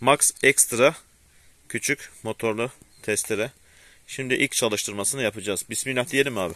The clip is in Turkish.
Max Extra küçük motorlu testere. Şimdi ilk çalıştırmasını yapacağız. Bismillah diyelim abi.